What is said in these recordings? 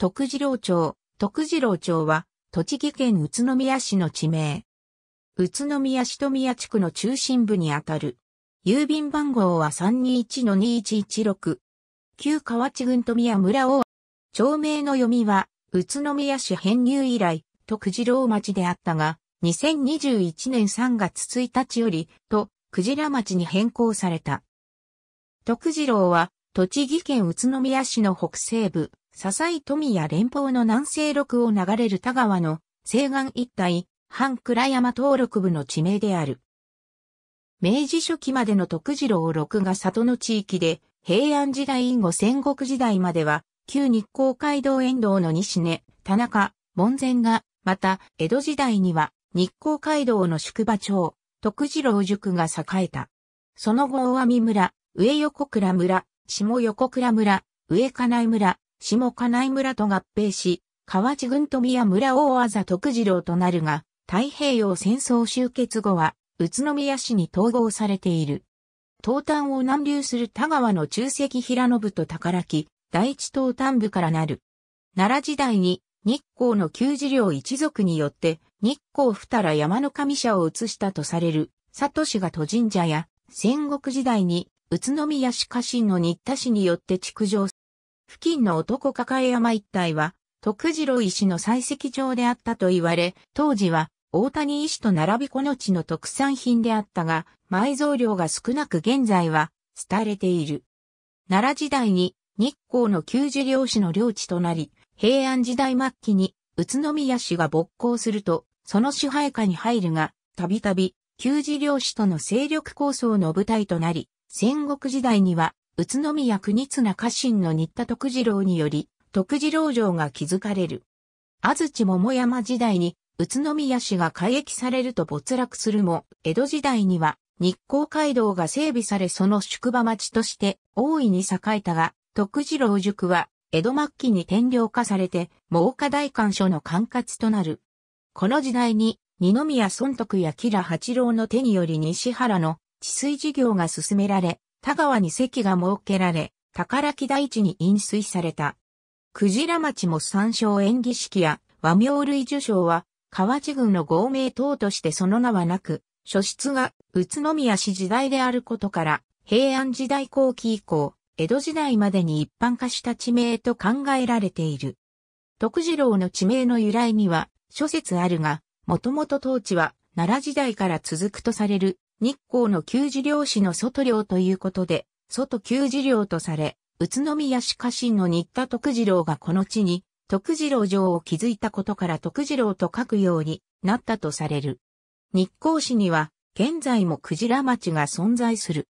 徳次郎町、徳次郎町は、栃木県宇都宮市の地名。宇都宮市富宮地区の中心部にあたる。郵便番号は321-2116。旧河内郡富宮村を、町名の読みは、宇都宮市編入以来、徳次郎町であったが、2021年3月1日より、と、鯨町に変更された。徳次郎は、栃木県宇都宮市の北西部、笹井富や連邦の南西麓を流れる田川の西岸一帯、半倉山登録部の地名である。明治初期までの徳次郎六が里の地域で、平安時代以後戦国時代までは、旧日光街道沿道の西根、田中、門前が、また、江戸時代には、日光街道の宿場町、徳次郎塾が栄えた。その後大網村、上横倉村、下横倉村、上金井村、下金井村と合併し、河内郡富宮村大麻徳次郎となるが、太平洋戦争終結後は、宇都宮市に統合されている。東端を南流する田川の中石平信と宝木、第一東端部からなる。奈良時代に日光の旧寺領一族によって日光二ら山の神社を移したとされる佐渡氏が都神社や戦国時代に宇都宮市家臣の新田氏によって築城付近の男抱え山一帯は、徳次郎医師の採石場であったと言われ、当時は大谷医師と並びこの地の特産品であったが、埋蔵量が少なく現在は、廃れている。奈良時代に日光の旧事領主の領地となり、平安時代末期に宇都宮市が勃興すると、その支配下に入るが、たびたび旧事領主との勢力構想の舞台となり、戦国時代には宇都宮国綱家臣の新田徳次郎により、徳次郎城が築かれる。安土桃山時代に宇都宮市が改役されると没落するも、江戸時代には日光街道が整備されその宿場町として大いに栄えたが、徳次郎塾は江戸末期に天領化されて、猛火大官所の管轄となる。この時代に二宮尊徳や吉良八郎の手により西原の治水事業が進められ、田川に席が設けられ、宝木大地に飲水された。クジラ町も山椒演技式や和名類受賞は、河内郡の合名等としてその名はなく、書室が宇都宮市時代であることから、平安時代後期以降、江戸時代までに一般化した地名と考えられている。徳次郎の地名の由来には諸説あるが、もともと当地は奈良時代から続くとされる日光の旧寺領師の外領ということで、外旧寺領とされ、宇都宮市家臣の新田徳次郎がこの地に、徳次郎城を築いたことから徳次郎と書くようになったとされる。日光市には、現在も鯨町が存在する。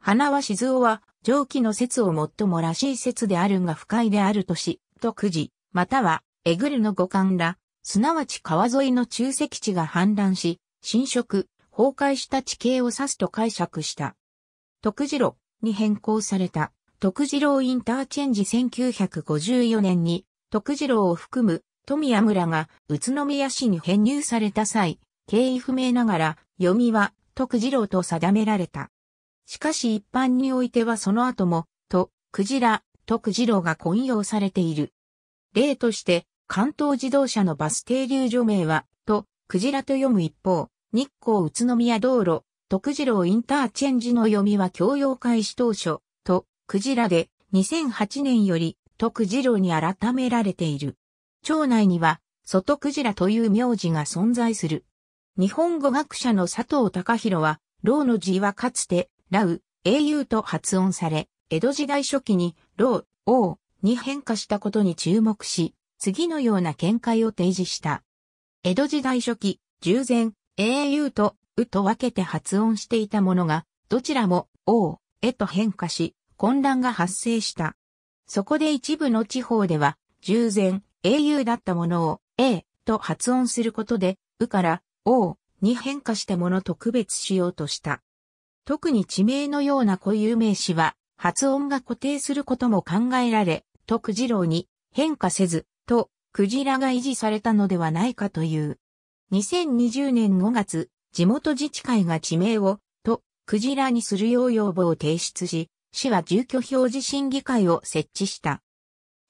花は静雄は、上記の説をもっともらしい説であるが不快であるとし、徳次、または、えぐるの五冠ら、すなわち川沿いの中石地が氾濫し、侵食、崩壊した地形を指すと解釈した。徳次郎に変更された徳次郎インターチェンジ1954年に徳次郎を含む富谷村が宇都宮市に編入された際、経緯不明ながら読みは徳次郎と定められた。しかし一般においてはその後も、と、クジラ、徳次郎が混用されている。例として、関東自動車のバス停留所名は、と、クジラと読む一方、日光宇都宮道路、徳次郎インターチェンジの読みは教養開始当初、と、クジラで、2008年より、徳次郎に改められている。町内には、外クジラという名字が存在する。日本語学者の佐藤隆弘は、老の字はかつて、ラウ、英雄と発音され、江戸時代初期に、老、王に変化したことに注目し、次のような見解を提示した。江戸時代初期、従前、au とうと分けて発音していたものが、どちらも o へと変化し、混乱が発生した。そこで一部の地方では、従前、au だったものを a と発音することで、うから o に変化したものと区別しようとした。特に地名のような固有名詞は、発音が固定することも考えられ、じ次郎に変化せず、と、クジラが維持されたのではないかという。2020年5月、地元自治会が地名を、と、クジラにするよう要望を提出し、市は住居表示審議会を設置した。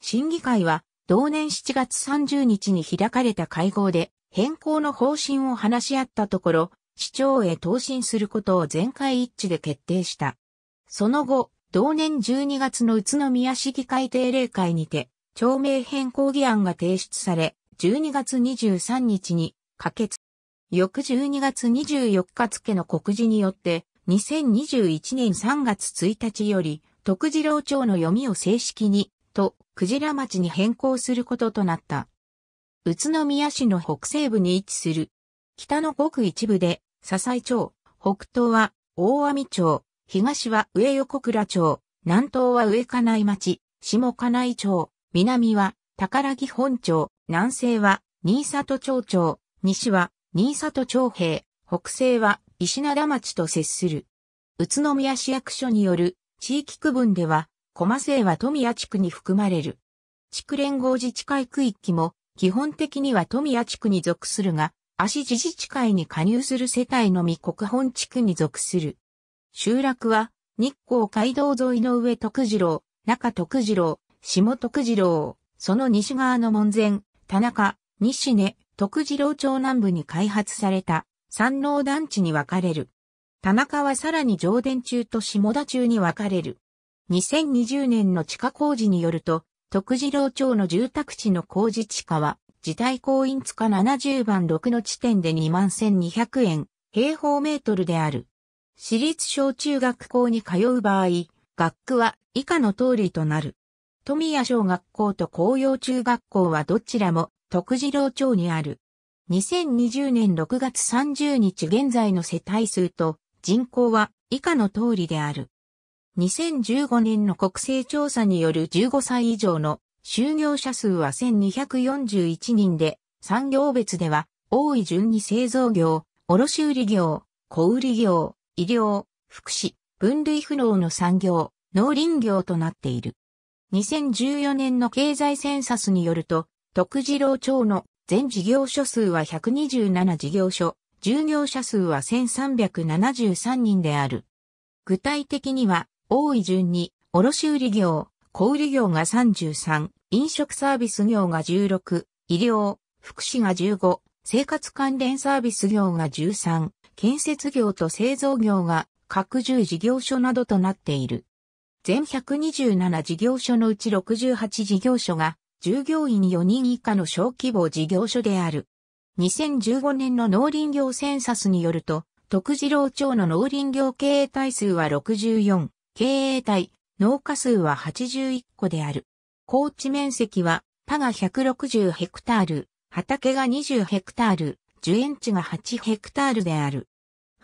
審議会は、同年7月30日に開かれた会合で、変更の方針を話し合ったところ、市長へ答申することを全会一致で決定した。その後、同年12月の宇都宮市議会定例会にて、町名変更議案が提出され、12月23日に可決。翌12月24日付の告示によって、2021年3月1日より、徳次郎町の読みを正式に、と、クジラ町に変更することとなった。宇都宮市の北西部に位置する。北のごく一部で、笹井町、北東は大網町、東は上横倉町、南東は上金井町、下金井町、南は宝木本町、南西は新里町町、西は新里長平、北西は石灘町と接する。宇都宮市役所による地域区分では、駒生は富谷地区に含まれる。地区連合自治会区域も基本的には富谷地区に属するが、足自治会に加入する世帯のみ国本地区に属する。集落は日光街道沿いの上徳次郎、中徳次郎、下徳次郎、その西側の門前、田中、西根、徳次郎町南部に開発された山王団地に分かれる。田中はさらに上田中と下田中に分かれる。2020年の地下工事によると、徳次郎町の住宅地の工事地価は、自体公院地下70番6の地点で21,200円、平方メートルである。私立小中学校に通う場合、学区は以下の通りとなる。富谷小学校と紅葉中学校はどちらも徳次郎町にある。2020年6月30日現在の世帯数と人口は以下の通りである。2015年の国勢調査による15歳以上の就業者数は1241人で、産業別では多い順に製造業、卸売業、小売業、医療、福祉、分類不能の産業、農林業となっている。2014年の経済センサスによると、徳次郎町の全事業所数は127事業所、従業者数は1373人である。具体的には、多い順に、卸売業、小売業が33、飲食サービス業が16、医療、福祉が15、生活関連サービス業が13、建設業と製造業が各10事業所などとなっている。全127事業所のうち68事業所が従業員4人以下の小規模事業所である。2015年の農林業センサスによると、徳次郎町の農林業経営体数は64、経営体、農家数は81個である。高地面積は、田が160ヘクタール、畑が20ヘクタール、樹園地が8ヘクタールである。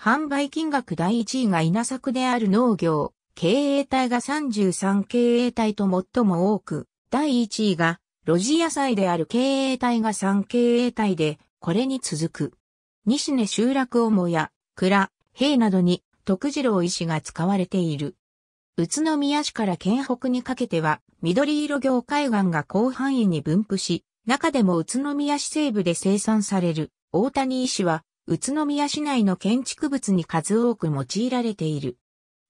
販売金額第1位が稲作である農業、経営体が33経営体と最も多く、第1位が路地野菜である経営体が3経営体で、これに続く。西根集落をもや、蔵、兵などに、徳次郎石が使われている。宇都宮市から県北にかけては、緑色業海岸が広範囲に分布し、中でも宇都宮市西部で生産される大谷石は、宇都宮市内の建築物に数多く用いられている。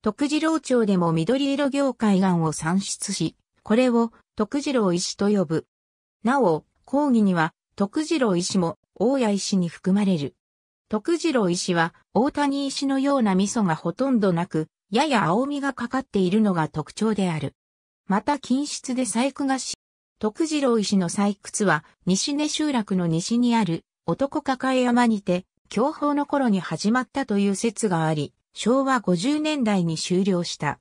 徳次郎町でも緑色業海岸を産出し、これを徳次郎石と呼ぶ。なお、講義には、徳次郎医師も大谷医師に含まれる。徳次郎医師は大谷医師のような味噌がほとんどなく、やや青みがかかっているのが特徴である。また近質で細工がし、徳次郎医師の採掘は西根集落の西にある男抱え山にて、享保の頃に始まったという説があり、昭和50年代に終了した。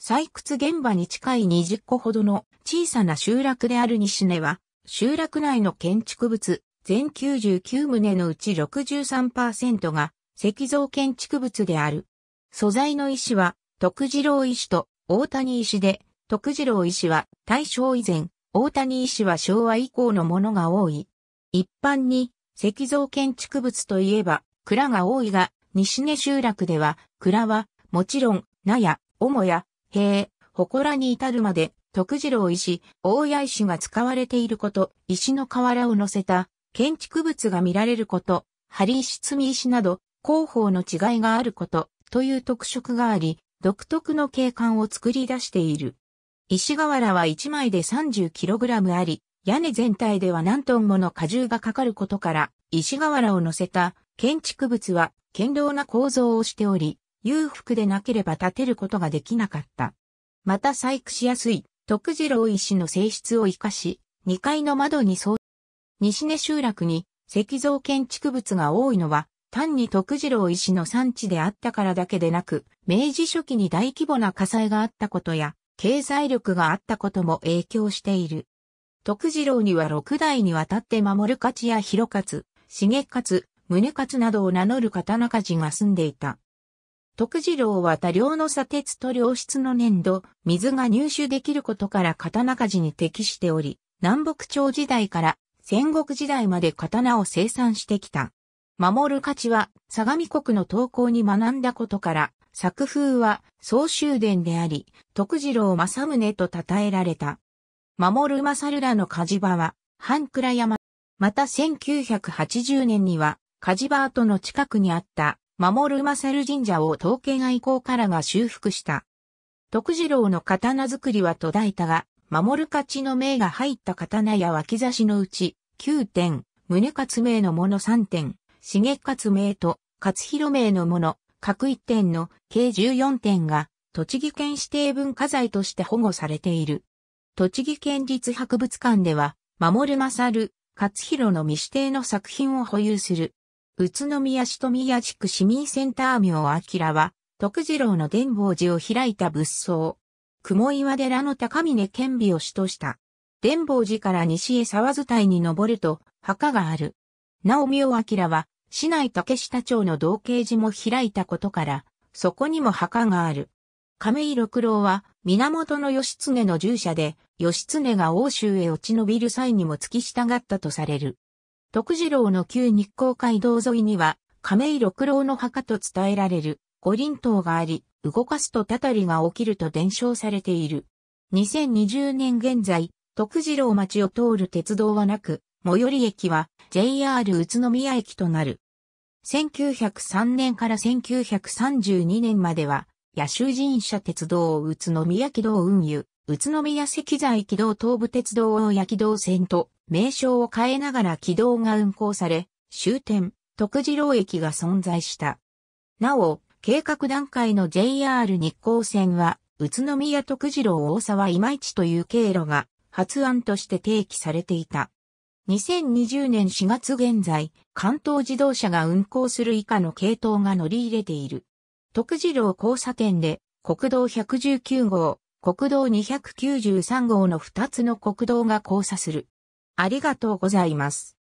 採掘現場に近い20個ほどの小さな集落である西根は、集落内の建築物、全99棟のうち63%が石造建築物である。素材の石は、徳次郎石と大谷石で、徳次郎石は大正以前、大谷石は昭和以降のものが多い。一般に、石造建築物といえば、蔵が多いが、西根集落では、蔵は、もちろん、納屋、母屋、塀、祠に至るまで、徳次郎石、大谷石が使われていること、石の瓦を乗せた建築物が見られること、針石積み石など、工法の違いがあること、という特色があり、独特の景観を作り出している。石瓦は1枚で 30kg あり、屋根全体では何トンもの荷重がかかることから、石瓦を乗せた建築物は堅牢な構造をしており、裕福でなければ建てることができなかった。また細工しやすい徳次郎医師の性質を活かし、2階の窓に沿う、西根集落に石像建築物が多いのは、単に徳次郎医師の産地であったからだけでなく、明治初期に大規模な火災があったことや、経済力があったことも影響している。徳次郎には6代にわたって守る勝や広勝、重勝、宗勝などを名乗る刀鍛冶が住んでいた。徳次郎は多量の砂鉄と良質の粘土、水が入手できることから刀鍛冶に適しており、南北朝時代から戦国時代まで刀を生産してきた。守る価値は相模国の投稿に学んだことから、作風は総集伝であり、徳次郎正宗と称えられた。守る勝らの鍛冶場は、半倉山。また1980年には、鍛冶場跡の近くにあった守るマ神社を統計外交からが修復した。徳次郎の刀作りは途絶えたが、守る勝ちの銘が入った刀や脇差しのうち9点、宗勝銘のもの3点、重勝銘と勝弘銘のもの、各1点の計14点が栃木県指定文化財として保護されている。栃木県立博物館では、守る勝、勝弘の未指定の作品を保有する宇都宮市と宮地区市民センター名明は、徳次郎の伝法寺を開いた仏僧。雲岩寺の高峰健美を主とした。伝法寺から西へ沢伝いに登ると、墓がある。なお明明は、市内竹下町の道慶寺も開いたことから、そこにも墓がある。亀井六郎は、源義経の従者で、義経が欧州へ落ち延びる際にも付き従ったとされる。徳次郎の旧日光街道沿いには、亀井六郎の墓と伝えられる五輪塔があり、動かすとたたりが起きると伝承されている。2020年現在、徳次郎町を通る鉄道はなく、最寄り駅は JR 宇都宮駅となる。1903年から1932年までは、野州神社鉄道宇都宮軌道運輸、宇都宮石材軌道東部鉄道を焼軌道線と、名称を変えながら軌道が運行され、終点、徳次郎駅が存在した。なお、計画段階の JR 日光線は、宇都宮徳次郎大沢今市という経路が発案として提起されていた。2020年4月現在、関東自動車が運行する以下の系統が乗り入れている。徳次郎交差点で、国道119号、国道293号の2つの国道が交差する。ありがとうございます。